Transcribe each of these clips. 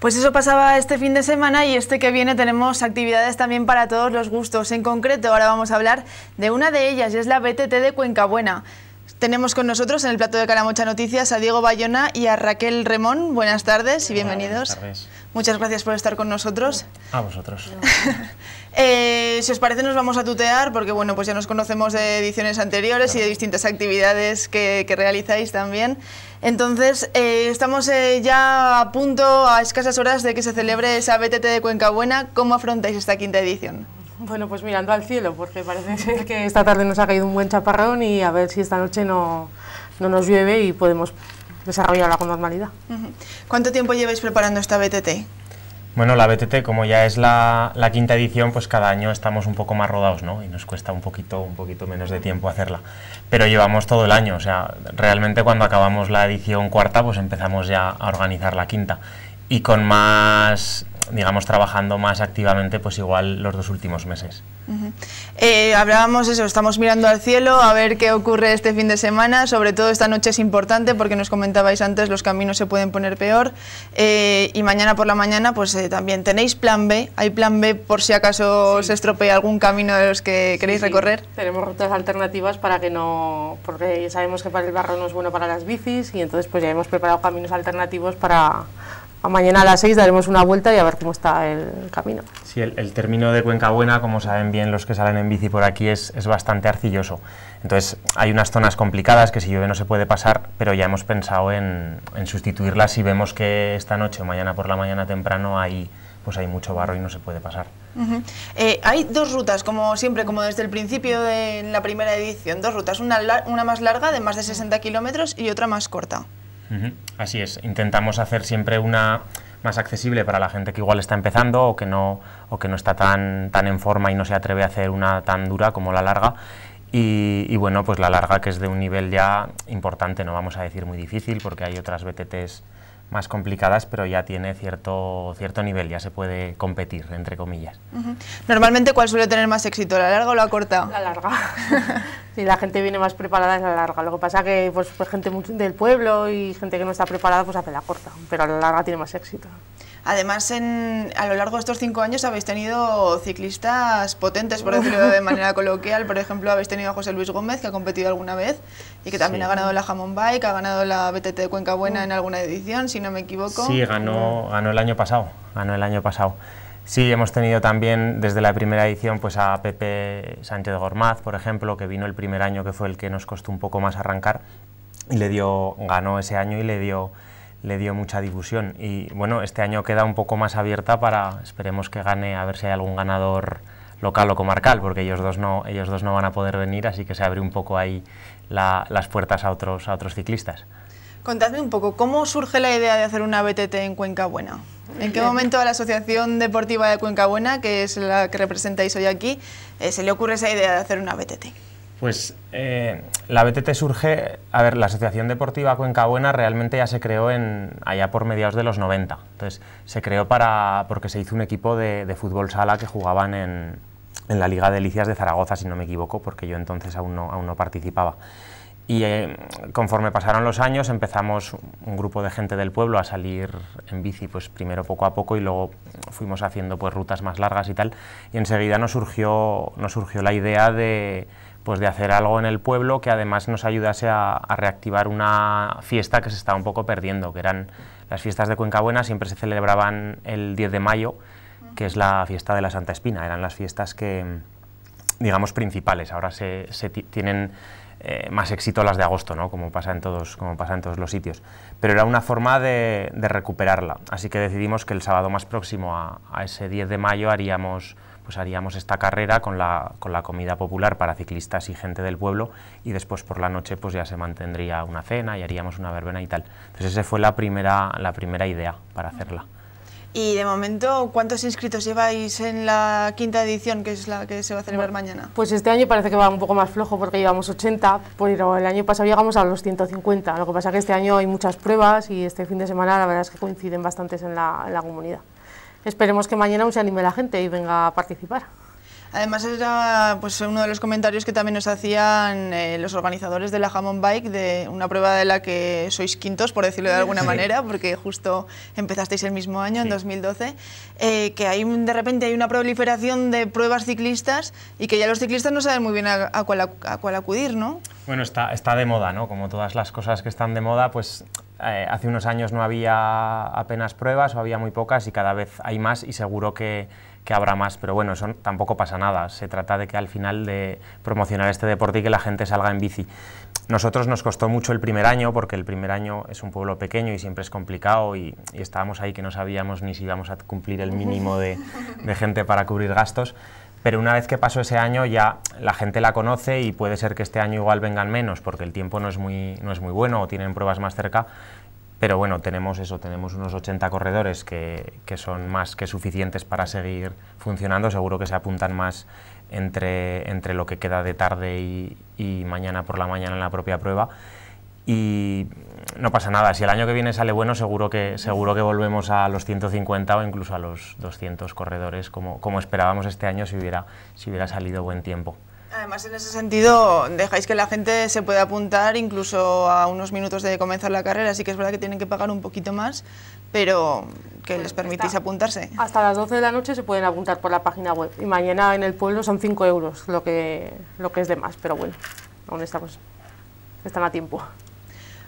Pues eso pasaba este fin de semana y este que viene tenemos actividades también para todos los gustos. En concreto, ahora vamos a hablar de una de ellas y es la BTT de Cuenca Buena. Tenemos con nosotros en el plato de Calamocha Noticias a Diego Bayona y a Raquel Remón. Buenas tardes y bienvenidos. Muchas gracias por estar con nosotros. A vosotros. Eh, si os parece nos vamos a tutear porque bueno, pues ya nos conocemos de ediciones anteriores y de distintas actividades que realizáis también. Entonces, eh, estamos eh, ya a punto, a escasas horas, de que se celebre esa BTT de Cuenca Buena. ¿Cómo afrontáis esta quinta edición? Bueno, pues mirando al cielo, porque parece ser que esta tarde nos ha caído un buen chaparrón y a ver si esta noche no, no nos llueve y podemos desarrollarla con normalidad. ¿Cuánto tiempo lleváis preparando esta BTT? Bueno, la BTT, como ya es la, quinta edición, pues cada año estamos un poco más rodados, ¿no? Y nos cuesta un poquito, un poquito menos de tiempo hacerla. Pero llevamos todo el año, o sea, realmente cuando acabamos la edición cuarta, pues empezamos ya a organizar la quinta y con más digamos, trabajando más activamente, pues igual los dos últimos meses. Eh, hablábamos eso, estamos mirando al cielo a ver qué ocurre este fin de semana, sobre todo esta noche es importante porque nos comentabais antes los caminos se pueden poner peor eh, y mañana por la mañana pues eh, también tenéis plan B, hay plan B por si acaso se estropea algún camino de los que queréis recorrer. Tenemos rutas alternativas para que no, porque sabemos que para el barro no es bueno para las bicis y entonces pues ya hemos preparado caminos alternativos para mañana a las 6 daremos una vuelta y a ver cómo está el camino. Sí, el, término de Cuenca Buena, como saben bien los que salen en bici por aquí, es, bastante arcilloso. Entonces hay unas zonas complicadas que si llueve no se puede pasar, pero ya hemos pensado en, en sustituirlas si vemos que esta noche o mañana por la mañana temprano hay, pues hay mucho barro y no se puede pasar. Eh, hay dos rutas, como siempre, como desde el principio de la primera edición, dos rutas, una, una más larga de más de 60 kilómetros y otra más corta. Así es, intentamos hacer siempre una más accesible para la gente que igual está empezando o que no, o que no está tan, tan en forma y no se atreve a hacer una tan dura como la larga. Y, y, bueno, pues la larga que es de un nivel ya importante, no vamos a decir muy difícil, porque hay otras BTTs más complicadas, pero ya tiene cierto, cierto nivel, ya se puede competir, entre comillas. Normalmente, ¿cuál suele tener más éxito, la larga o la corta? La larga. si la gente viene más preparada es la larga. Lo que pasa que pues, pues gente del pueblo y gente que no está preparada, pues hace la corta, pero la larga tiene más éxito. Además, a lo largo de estos cinco años habéis tenido ciclistas potentes, por decirlo de manera coloquial. Por ejemplo, habéis tenido a José Luis Gómez, que ha competido alguna vez y que también ha ganado la Jamón Bike, ha ganado la BTT de Cuenca Buena en alguna edición, si no me equivoco. Sí, ganó, ganó el año pasado. Ganó el año pasado. Sí, hemos tenido también desde la primera edición pues a Pepe Sánchez Gormaz, por ejemplo, que vino el primer año, que fue el que nos costó un poco más arrancar, y le dio, ganó ese año y le dio le dio mucha difusión. Y bueno, este año queda un poco más abierta para, esperemos que gane, a ver si hay algún ganador local o comarcal, porque ellos dos no, ellos dos no van a poder venir, así que se abre un poco ahí las puertas a otros, a otros ciclistas. Contadme un poco, ¿cómo surge la idea de hacer una BTT en Cuenca Buena? ¿En qué momento a la Asociación Deportiva de Cuenca Buena, que es la que representáis hoy aquí, eh, se le ocurre esa idea de hacer una BTT? Pues eh, la BTT surge, a ver, la Asociación Deportiva Cuenca Buena realmente ya se creó allá por mediados de los 90. Entonces se creó para, porque se hizo un equipo de, fútbol sala que jugaban en, la Liga de ilicias de Zaragoza, si no me equivoco, porque yo entonces aún no, aún no participaba. Y eh, conforme pasaron los años empezamos un grupo de gente del pueblo a salir en bici, pues primero poco a poco y luego fuimos haciendo pues rutas más largas y tal. Y enseguida nos surgió, nos surgió la idea de pues de hacer algo en el pueblo que además nos ayudase a, reactivar una fiesta que se estaba un poco perdiendo, que eran las fiestas de Cuenca Buena, siempre se celebraban el 10 de mayo, que es la fiesta de la Santa Espina, eran las fiestas que, digamos, principales. Ahora se, se tienen eh, más éxito las de agosto, ¿no? como, pasa en todos, como pasa en todos los sitios. Pero era una forma de, recuperarla, así que decidimos que el sábado más próximo a, ese 10 de mayo haríamos pues haríamos esta carrera con la, con la, comida popular para ciclistas y gente del pueblo y después por la noche pues ya se mantendría una cena y haríamos una verbena y tal. Entonces esa fue la primera, la primera idea para hacerla. Y de momento, ¿cuántos inscritos lleváis en la quinta edición, que es la que se va a celebrar mañana? Pues este año parece que va un poco más flojo porque llevamos 80, pero el año pasado llegamos a los 150. Lo que pasa es que este año hay muchas pruebas y este fin de semana la verdad es que coinciden bastantes en la, la comunidad. Esperemos que mañana se anime la gente y venga a participar. Además era pues, uno de los comentarios que también nos hacían eh, los organizadores de la Hammond Bike, de una prueba de la que sois quintos, por decirlo de alguna manera, porque justo empezasteis el mismo año, en 2012, eh, que de repente hay una proliferación de pruebas ciclistas y que ya los ciclistas no saben muy bien a, cuál, acudir, ¿no? Bueno, está, de moda, ¿no? Como todas las cosas que están de moda, pues eh, hace unos años no había apenas pruebas o había muy pocas y cada vez hay más y seguro que que habrá más, pero bueno, eso tampoco pasa nada. Se trata de que al final de promocionar este deporte y que la gente salga en bici. Nosotros nos costó mucho el primer año, porque el primer año es un pueblo pequeño y siempre es complicado y, estábamos ahí que no sabíamos ni si íbamos a cumplir el mínimo de, gente para cubrir gastos, pero una vez que pasó ese año ya la gente la conoce y puede ser que este año igual vengan menos porque el tiempo no es no es muy bueno o tienen pruebas más cerca, pero bueno, tenemos eso, tenemos unos 80 corredores que, son más que suficientes para seguir funcionando. Seguro que se apuntan más entre, lo que queda de tarde y, mañana por la mañana en la propia prueba y no pasa nada. Si el año que viene sale bueno, seguro que, seguro que volvemos a los 150 o incluso a los 200 corredores, como, como esperábamos este año si hubiera, si hubiera salido buen tiempo. Además, en ese sentido, dejáis que la gente se pueda apuntar incluso a unos minutos de comenzar la carrera, así que es verdad que tienen que pagar un poquito más, pero que les permitís apuntarse. Hasta las 12 de la noche se pueden apuntar por la página web y mañana en el pueblo son 5 euros lo que, lo que es de más, pero bueno, aún estamos, están a tiempo.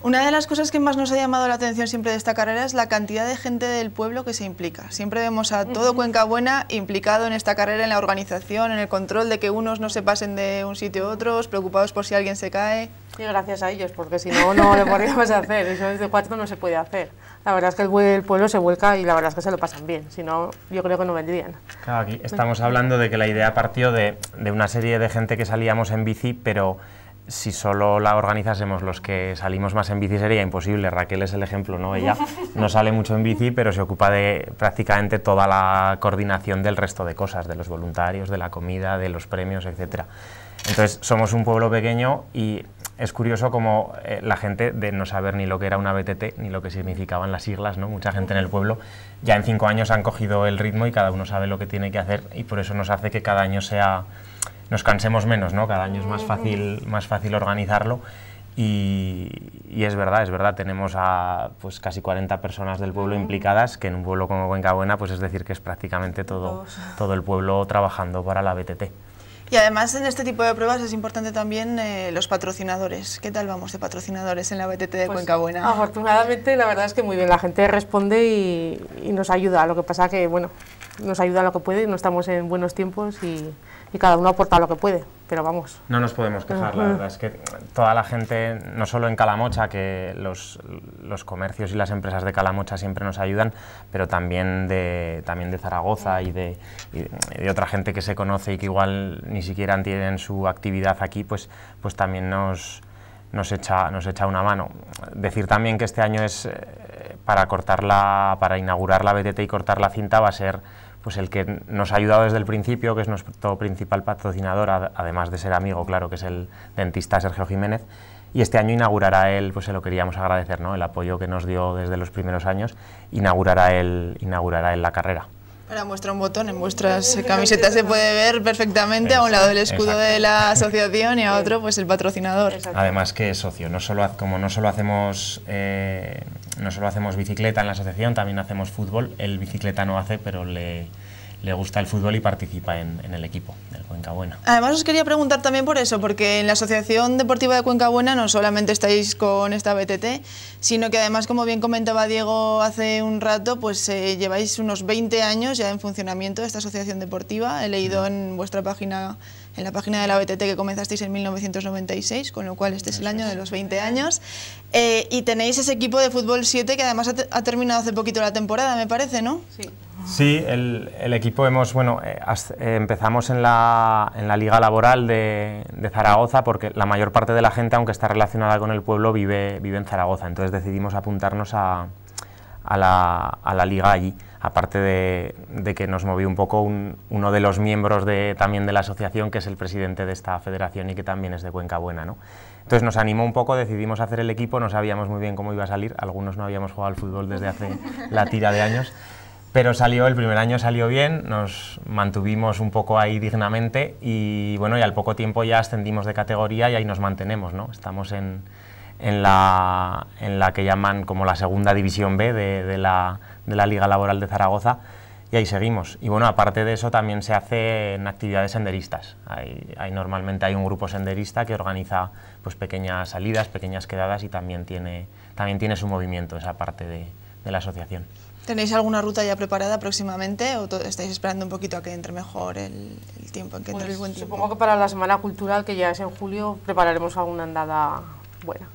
Una de las cosas que más nos ha llamado la atención siempre de esta carrera es la cantidad de gente del pueblo que se implica. Siempre vemos a todo Cuenca Buena implicado en esta carrera, en la organización, en el control de que unos no se pasen de un sitio a otros, preocupados por si alguien se cae. Y gracias a ellos, porque si no, no lo podríamos hacer. Eso desde cuatro no se puede hacer. La verdad es que el pueblo se vuelca y la verdad es que se lo pasan bien. Si no, yo creo que no vendrían. Claro, aquí estamos hablando de que la idea partió de, de una serie de gente que salíamos en bici, pero si solo la organizásemos los que salimos más en bici sería imposible. Raquel es el ejemplo, ¿no? Ella no sale mucho en bici, pero se ocupa de prácticamente toda la coordinación del resto de cosas, de los voluntarios, de la comida, de los premios, etc. Entonces, somos un pueblo pequeño y es curioso como eh, la gente de no saber ni lo que era una BTT ni lo que significaban las siglas, ¿no? Mucha gente en el pueblo ya en cinco años han cogido el ritmo y cada uno sabe lo que tiene que hacer y por eso nos hace que cada año sea nos cansemos menos, ¿no? Cada año es más fácil, más fácil organizarlo. Y, es verdad, es verdad, tenemos a pues, casi 40 personas del pueblo implicadas, que en un pueblo como Cuenca Buena, pues es decir que es prácticamente todo, todo el pueblo trabajando para la BTT. Y además en este tipo de pruebas es importante también eh, los patrocinadores. ¿Qué tal vamos de patrocinadores en la BTT de pues, Cuenca Buena? Afortunadamente la verdad es que muy bien, la gente responde y, nos ayuda. Lo que pasa que, bueno, nos ayuda lo que puede, y no estamos en buenos tiempos y y cada uno aporta lo que puede. Pero vamos. No nos podemos quejar, la verdad es que toda la gente, no solo en Calamocha, que los, comercios y las empresas de Calamocha siempre nos ayudan, pero también de, también de Zaragoza y de, otra gente que se conoce y que igual ni siquiera tienen su actividad aquí, pues, pues también nos, nos echa, nos echa una mano. Decir también que este año es eh, para cortar para inaugurar la BTT y cortar la cinta va a ser pues el que nos ha ayudado desde el principio, que es nuestro principal patrocinador, además de ser amigo, claro, que es el dentista Sergio Jiménez, y este año inaugurará él, pues se lo queríamos agradecer, ¿no? El apoyo que nos dio desde los primeros años, inaugurará él, inaugurará él la carrera. Ahora muestra un botón, en vuestras camisetas se puede ver perfectamente a un lado el escudo de la asociación y a otro pues el patrocinador. Además que es socio, no solo, como no solo, hacemos, eh, no solo hacemos bicicleta en la asociación, también hacemos fútbol, el bicicleta no hace, pero le, le gusta el fútbol y participa en, el equipo del Cuenca Buena. Además os quería preguntar también por eso, porque en la Asociación Deportiva de Cuenca Buena no solamente estáis con esta BTT, sino que además, como bien comentaba Diego hace un rato, pues eh, lleváis unos 20 años ya en funcionamiento de esta asociación deportiva. He leído en vuestra página en la página de la BTT que comenzasteis en 1996, con lo cual este es el año de los 20 años. Eh, y tenéis ese equipo de fútbol 7 que además ha, terminado hace poquito la temporada, me parece, ¿no? Sí. Sí, el, equipo hemos, bueno, eh, eh, empezamos en la, Liga Laboral de, Zaragoza porque la mayor parte de la gente, aunque está relacionada con el pueblo, vive, vive en Zaragoza. Entonces decidimos apuntarnos a, la, liga allí. Aparte de, que nos movió un poco uno de los miembros también de la asociación, que es el presidente de esta federación y que también es de Cuenca Buena. ¿no? Entonces nos animó un poco, decidimos hacer el equipo, no sabíamos muy bien cómo iba a salir, algunos no habíamos jugado al fútbol desde hace la tira de años. Pero salió, el primer año salió bien, nos mantuvimos un poco ahí dignamente y bueno, y al poco tiempo ya ascendimos de categoría y ahí nos mantenemos, ¿no? Estamos en, la, que llaman como la segunda división B de, la, Liga Laboral de Zaragoza y ahí seguimos. Y bueno, aparte de eso también se hace en actividades senderistas. Hay, hay, normalmente hay un grupo senderista que organiza pues pequeñas salidas, pequeñas quedadas y también tiene, también tiene su movimiento esa parte de la asociación. ¿Tenéis alguna ruta ya preparada próximamente o estáis esperando un poquito a que entre mejor el, tiempo, en que pues Supongo que para la Semana Cultural, que ya es en julio, prepararemos alguna andada buena.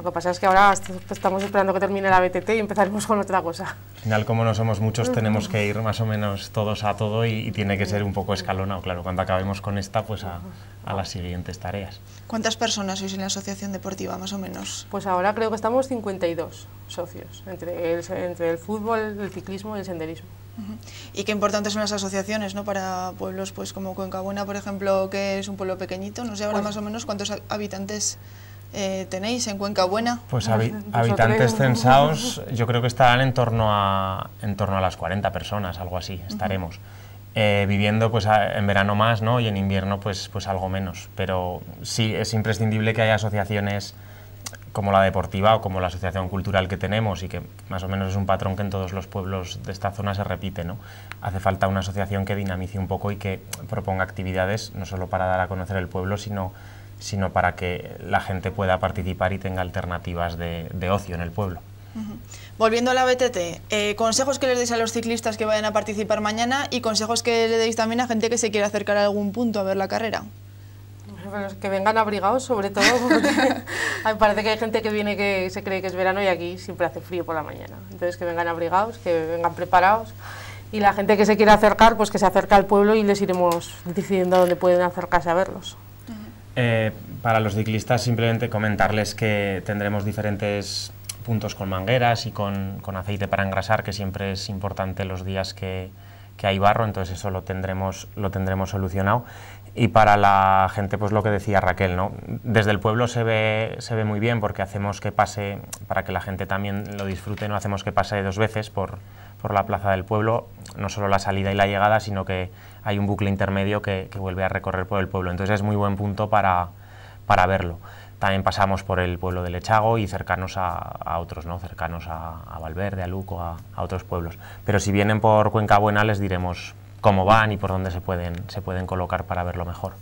Lo que pasa es que ahora estamos esperando que termine la BTT y empezaremos con otra cosa. Al final, como no somos muchos, tenemos que ir más o menos todos a todo y, tiene que ser un poco escalonado, claro. Cuando acabemos con esta, pues a, las siguientes tareas. ¿Cuántas personas sois en la asociación deportiva, más o menos? Pues ahora creo que estamos 52 socios, entre el, entre el fútbol, el ciclismo y el senderismo. Y qué importantes son las asociaciones, ¿no? Para pueblos pues como Cuenca Buena, por ejemplo, que es un pueblo pequeñito, no sé ahora pues más o menos cuántos habitantes eh, tenéis en Cuenca Buena? Pues, pues habitantes censados yo creo que estarán en torno a, en torno a las 40 personas, algo así, estaremos. Eh, viviendo pues en verano más ¿no? y en invierno pues, pues algo menos. Pero sí, es imprescindible que haya asociaciones como la deportiva o como la asociación cultural que tenemos y que más o menos es un patrón que en todos los pueblos de esta zona se repite. ¿no? Hace falta una asociación que dinamice un poco y que proponga actividades no solo para dar a conocer el pueblo, sino sino para que la gente pueda participar y tenga alternativas de, ocio en el pueblo. Volviendo a la BTT, eh, consejos que les deis a los ciclistas que vayan a participar mañana y consejos que le deis también a gente que se quiera acercar a algún punto a ver la carrera. que vengan abrigados, sobre todo, porque parece que hay gente que viene que se cree que es verano y aquí siempre hace frío por la mañana. Entonces, que vengan abrigados, que vengan preparados. Y la gente que se quiera acercar, pues que se acerque al pueblo y les iremos diciendo dónde pueden acercarse a verlos. Eh, para los ciclistas simplemente comentarles que tendremos diferentes puntos con mangueras y con aceite para engrasar, que siempre es importante los días que, que hay barro, entonces eso lo tendremos, lo tendremos solucionado. Y para la gente, pues lo que decía Raquel, ¿no? Desde el pueblo se ve, se ve muy bien porque hacemos que pase, para que la gente también lo disfrute, no hacemos que pase dos veces por, la plaza del pueblo, no solo la salida y la llegada, sino que hay un bucle intermedio que, vuelve a recorrer por el pueblo. Entonces es muy buen punto para, para verlo. También pasamos por el pueblo de Lechago y cercanos a, otros, ¿no? cercanos a, Valverde, a Luco, a, otros pueblos. Pero si vienen por Cuenca Buena les diremos cómo van y por dónde se pueden, se pueden colocar para verlo mejor.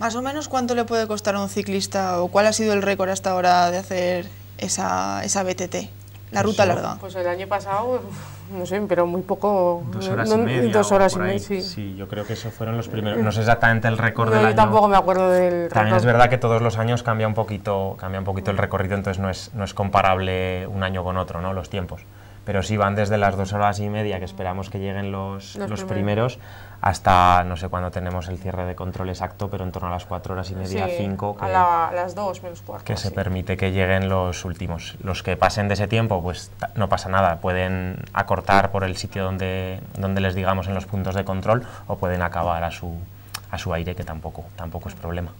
¿Más o menos cuánto le puede costar a un ciclista o cuál ha sido el récord hasta ahora de hacer esa, esa BTT? La ruta pues larga. Pues el año pasado, no sé, pero muy poco. Dos horas y media. Dos horas y sí. yo creo que esos fueron los primeros. No sé exactamente el récord del año yo tampoco me acuerdo del También es verdad que todos los años cambia un poquito, cambia un poquito el recorrido, entonces no es, no es comparable un año con otro, ¿no? Los tiempos. Pero sí van desde las dos horas y media que esperamos que lleguen los, primeros hasta no sé cuándo tenemos el cierre de control exacto, pero en torno a las 4 horas y media, 5. a, las Que se permite que lleguen los últimos. Los que pasen de ese tiempo, pues no pasa nada, pueden acortar por el sitio donde, donde les digamos en los puntos de control o pueden acabar a su, a su aire, que tampoco, tampoco es problema.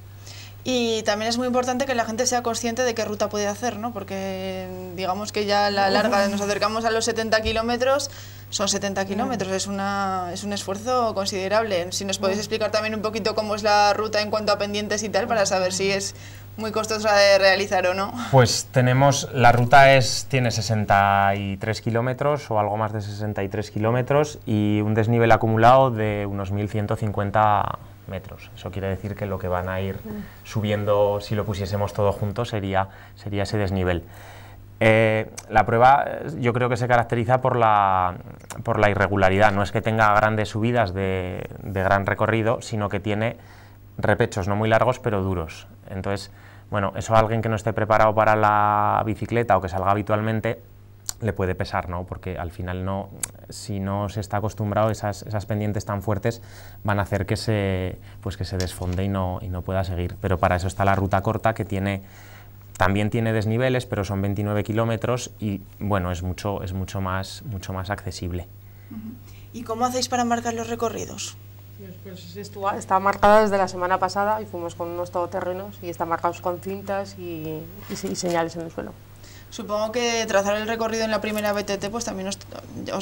Y también es muy importante que la gente sea consciente de qué ruta puede hacer, ¿no? Porque digamos que ya la larga nos acercamos a los 70 kilómetros, son 70 kilómetros, es, una, es un esfuerzo considerable. Si nos podéis mm. explicar también un poquito cómo es la ruta en cuanto a pendientes y tal, para saber si es muy costosa de realizar o no. Pues tenemos, la ruta es, tiene 63 kilómetros o algo más de 63 kilómetros y un desnivel acumulado de unos 1.150 metros. Eso quiere decir que lo que van a ir mm. subiendo, si lo pusiésemos todo junto, sería, sería ese desnivel. Eh, la prueba eh, yo creo que se caracteriza por la, por la irregularidad, no es que tenga grandes subidas de, gran recorrido, sino que tiene repechos no muy largos pero duros. Entonces, bueno, eso a alguien que no esté preparado para la bicicleta o que salga habitualmente le puede pesar, ¿no? Porque al final no, si no se está acostumbrado, esas, pendientes tan fuertes van a hacer que se, pues que se desfonde y no, y no pueda seguir. Pero para eso está la ruta corta que tiene también tiene desniveles, pero son 29 kilómetros y bueno, es mucho, es mucho, más, mucho más accesible. ¿Y cómo hacéis para marcar los recorridos? Pues, pues, está marcada desde la semana pasada y fuimos con unos todoterrenos y está marcados con cintas y señales en el suelo. Supongo que trazar el recorrido en la primera BTT pues también os,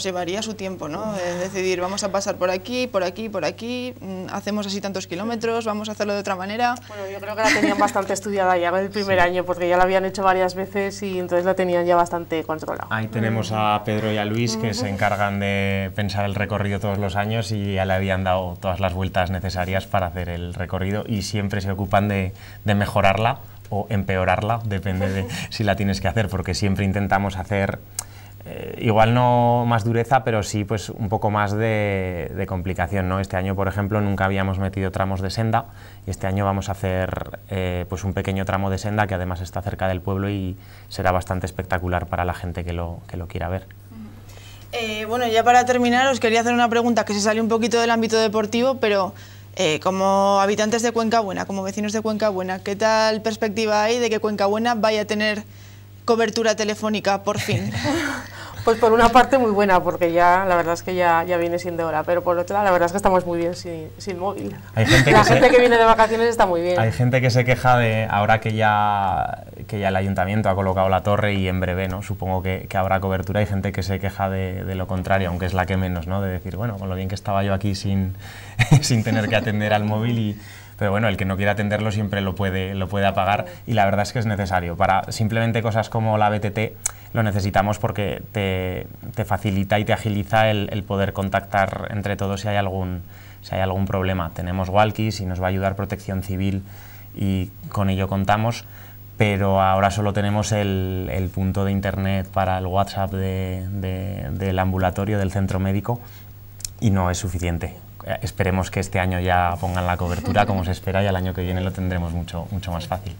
llevaría su tiempo, ¿no? decidir, vamos a pasar por aquí, por aquí, por aquí, mm, hacemos así tantos kilómetros, vamos a hacerlo de otra manera. Bueno, yo creo que la tenían bastante estudiada ya el primer año, porque ya la habían hecho varias veces y entonces la tenían ya bastante controlada. Ahí tenemos a Pedro y a Luis que se encargan de pensar el recorrido todos los años y ya le habían dado todas las vueltas necesarias para hacer el recorrido y siempre se ocupan de mejorarla o empeorarla, depende de si la tienes que hacer, porque siempre intentamos hacer eh, igual no más dureza, pero sí pues un poco más de, complicación. ¿no? Este año, por ejemplo, nunca habíamos metido tramos de senda y este año vamos a hacer eh, pues un pequeño tramo de senda que además está cerca del pueblo y será bastante espectacular para la gente que lo, que lo quiera ver. Eh, bueno, ya para terminar os quería hacer una pregunta que se sale un poquito del ámbito deportivo, pero eh, como habitantes de Cuenca Buena, como vecinos de Cuenca Buena, ¿qué tal perspectiva hay de que Cuenca Buena vaya a tener cobertura telefónica por fin? Pues por una parte muy buena, porque ya la verdad es que ya, ya viene siendo hora, pero por otra la verdad es que estamos muy bien sin, móvil. Hay la gente que viene de vacaciones está muy bien. Hay gente que se queja de ahora que ya, que ya el ayuntamiento ha colocado la torre y en breve, ¿no? Supongo que, habrá cobertura. Hay gente que se queja de, lo contrario, aunque es la que menos, ¿no? De decir, bueno, con lo bien que estaba yo aquí sin, sin tener que atender al móvil y pero bueno, el que no quiera atenderlo siempre lo puede, lo puede apagar y la verdad es que es necesario. Para simplemente cosas como la BTT lo necesitamos porque te, te facilita y te agiliza el, poder contactar entre todos si hay algún, si hay algún problema. Tenemos walkies y nos va a ayudar protección civil y con ello contamos, pero ahora solo tenemos el, punto de internet para el WhatsApp de, del ambulatorio, del centro médico, y no es suficiente eh, esperemos que este año ya pongan la cobertura como se espera y al año que viene lo tendremos mucho, mucho más fácil.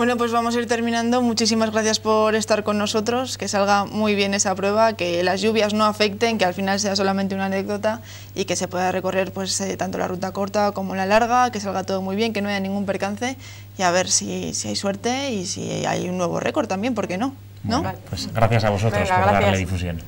Bueno, pues vamos a ir terminando. Muchísimas gracias por estar con nosotros, que salga muy bien esa prueba, que las lluvias no afecten, que al final sea solamente una anécdota y que se pueda recorrer pues, eh, tanto la ruta corta como la larga, que salga todo muy bien, que no haya ningún percance y a ver si, si hay suerte y si hay un nuevo récord también, porque no? pues gracias a vosotros por darle difusión.